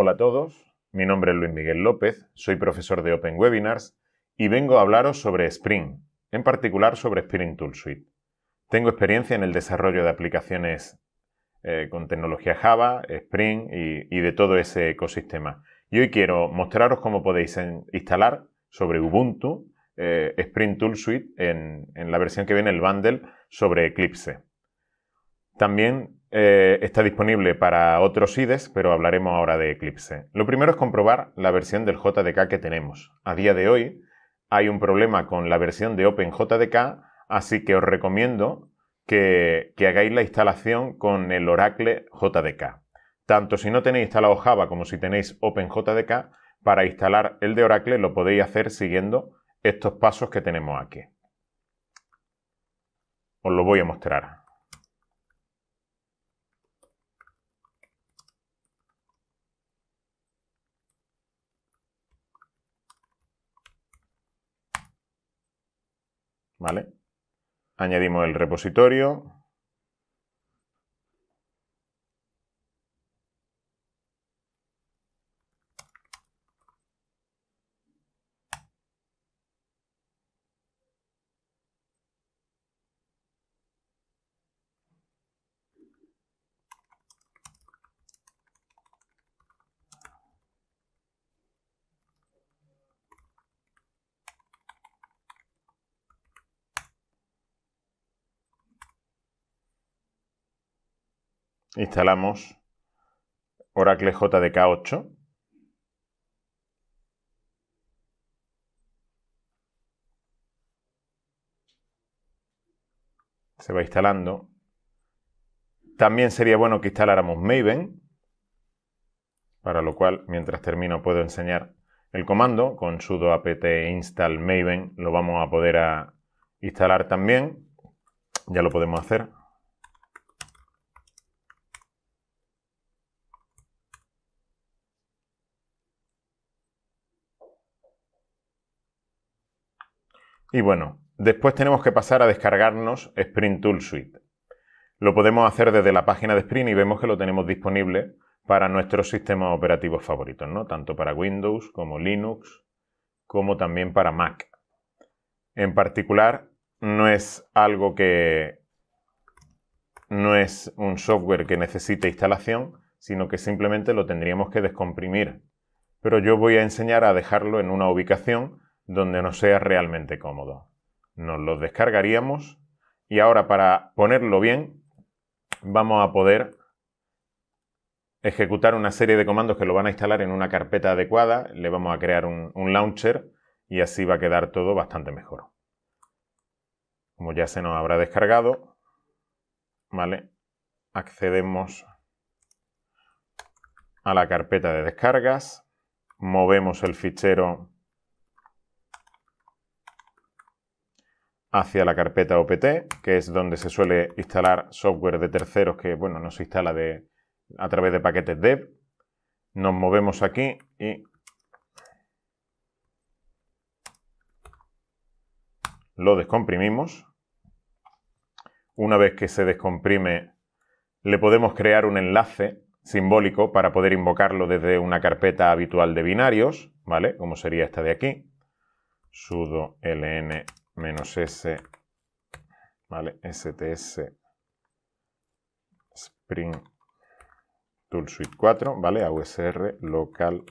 Hola a todos, mi nombre es Luis Miguel López, soy profesor de Open Webinars y vengo a hablaros sobre Spring, en particular sobre Spring Tool Suite. Tengo experiencia en el desarrollo de aplicaciones eh, con tecnología Java, Spring y, de todo ese ecosistema. Y hoy quiero mostraros cómo podéis instalar sobre Ubuntu eh, Spring Tool Suite en, en la versión que viene el bundle sobre Eclipse. También eh, está disponible para otros IDEs, pero hablaremos ahora de Eclipse. Lo primero es comprobar la versión del JDK que tenemos. A día de hoy hay un problema con la versión de OpenJDK, así que os recomiendo que, que hagáis la instalación con el Oracle JDK. Tanto si no tenéis instalado Java como si tenéis OpenJDK, para instalar el de Oracle lo podéis hacer siguiendo estos pasos que tenemos aquí. Os lo voy a mostrar. ¿vale? Añadimos el repositorio, instalamos Oracle JDK 8. Se va instalando. También sería bueno que instaláramos Maven, para lo cual, mientras termino, puedo enseñar el comando. Con sudo apt install maven lo vamos a poder instalar también. Ya lo podemos hacer. Y bueno, después tenemos que pasar a descargarnos Sprint Tool Suite. Lo podemos hacer desde la página de Sprint y vemos que lo tenemos disponible para nuestros sistemas operativos favoritos, ¿no? Tanto para Windows como Linux, como también para Mac. En particular, no es algo que no es un software que necesite instalación, sino que simplemente lo tendríamos que descomprimir. Pero yo voy a enseñar a dejarlo en una ubicación donde no sea realmente cómodo. Nos los descargaríamos y ahora para ponerlo bien vamos a poder ejecutar una serie de comandos que lo van a instalar en una carpeta adecuada, le vamos a crear un, un launcher y así va a quedar todo bastante mejor. Como ya se nos habrá descargado, ¿vale? Accedemos a la carpeta de descargas, movemos el fichero hacia la carpeta OPT, que es donde se suele instalar software de terceros que, bueno, no se instala de, a través de paquetes dev. Nos movemos aquí y lo descomprimimos. Una vez que se descomprime, le podemos crear un enlace simbólico para poder invocarlo desde una carpeta habitual de binarios, ¿vale? Como sería esta de aquí, sudo ln menos S, ¿vale? STS Spring Tool Suite 4, ¿vale? usr local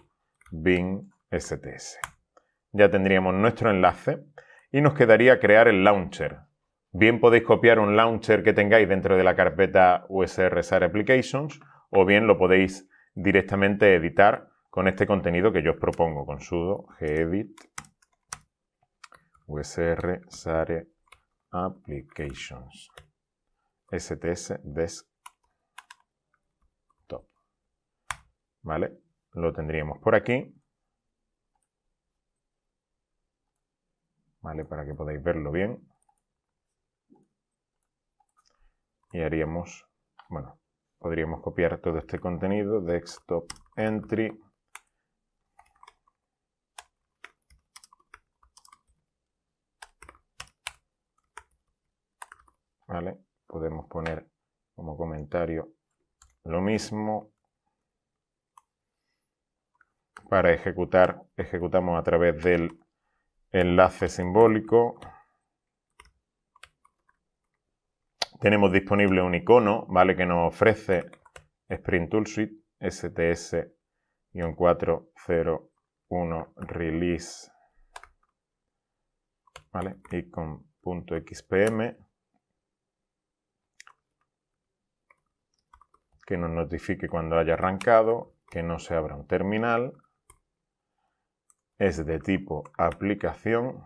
bin STS. Ya tendríamos nuestro enlace y nos quedaría crear el launcher. Bien podéis copiar un launcher que tengáis dentro de la carpeta USR SAR Applications o bien lo podéis directamente editar con este contenido que yo os propongo con sudo gedit usr Sare Applications. STS Desktop. ¿Vale? Lo tendríamos por aquí. ¿Vale? Para que podáis verlo bien. Y haríamos, bueno, podríamos copiar todo este contenido, desktop entry, Podemos poner como comentario lo mismo. Para ejecutar, ejecutamos a través del enlace simbólico. Tenemos disponible un icono, ¿vale? Que nos ofrece Sprint toolsuite STS-401 release, ¿vale? que nos notifique cuando haya arrancado, que no se abra un terminal. Es de tipo aplicación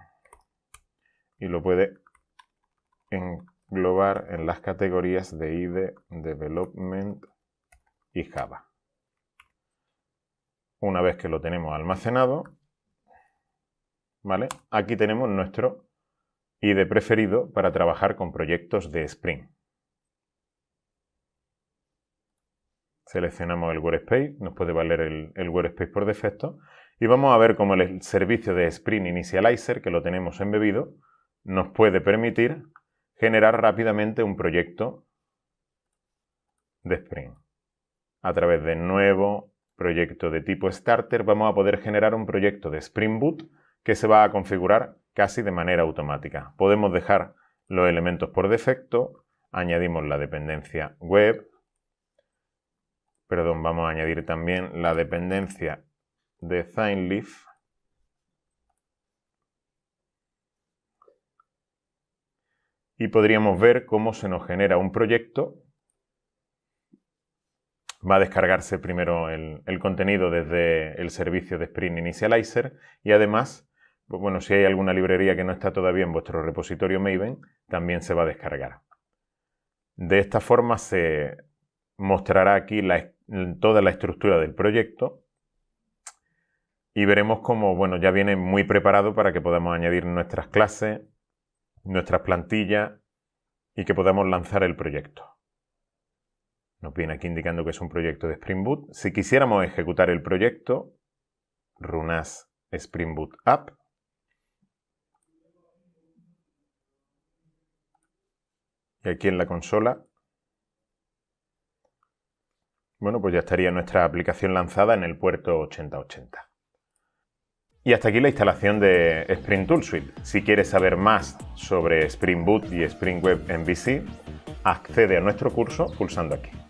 y lo puede englobar en las categorías de IDE, Development y Java. Una vez que lo tenemos almacenado, ¿vale? aquí tenemos nuestro IDE preferido para trabajar con proyectos de Spring. Seleccionamos el workspace, nos puede valer el, el workspace por defecto. Y vamos a ver cómo el servicio de Spring Initializer, que lo tenemos embebido, nos puede permitir generar rápidamente un proyecto de Spring. A través de nuevo proyecto de tipo Starter vamos a poder generar un proyecto de Spring Boot que se va a configurar casi de manera automática. Podemos dejar los elementos por defecto, añadimos la dependencia web, perdón, vamos a añadir también la dependencia de SignLeaf. y podríamos ver cómo se nos genera un proyecto. Va a descargarse primero el, contenido desde el servicio de Spring Initializer y además, pues bueno, si hay alguna librería que no está todavía en vuestro repositorio Maven, también se va a descargar. De esta forma se mostrará aquí la, toda la estructura del proyecto y veremos cómo, bueno, ya viene muy preparado para que podamos añadir nuestras clases, nuestras plantillas y que podamos lanzar el proyecto. Nos viene aquí indicando que es un proyecto de Spring Boot. Si quisiéramos ejecutar el proyecto, runas Spring Boot App. Y aquí en la consola bueno, pues ya estaría nuestra aplicación lanzada en el puerto 8080. Y hasta aquí la instalación de Spring Tool Suite. Si quieres saber más sobre Spring Boot y Spring Web MVC, accede a nuestro curso pulsando aquí.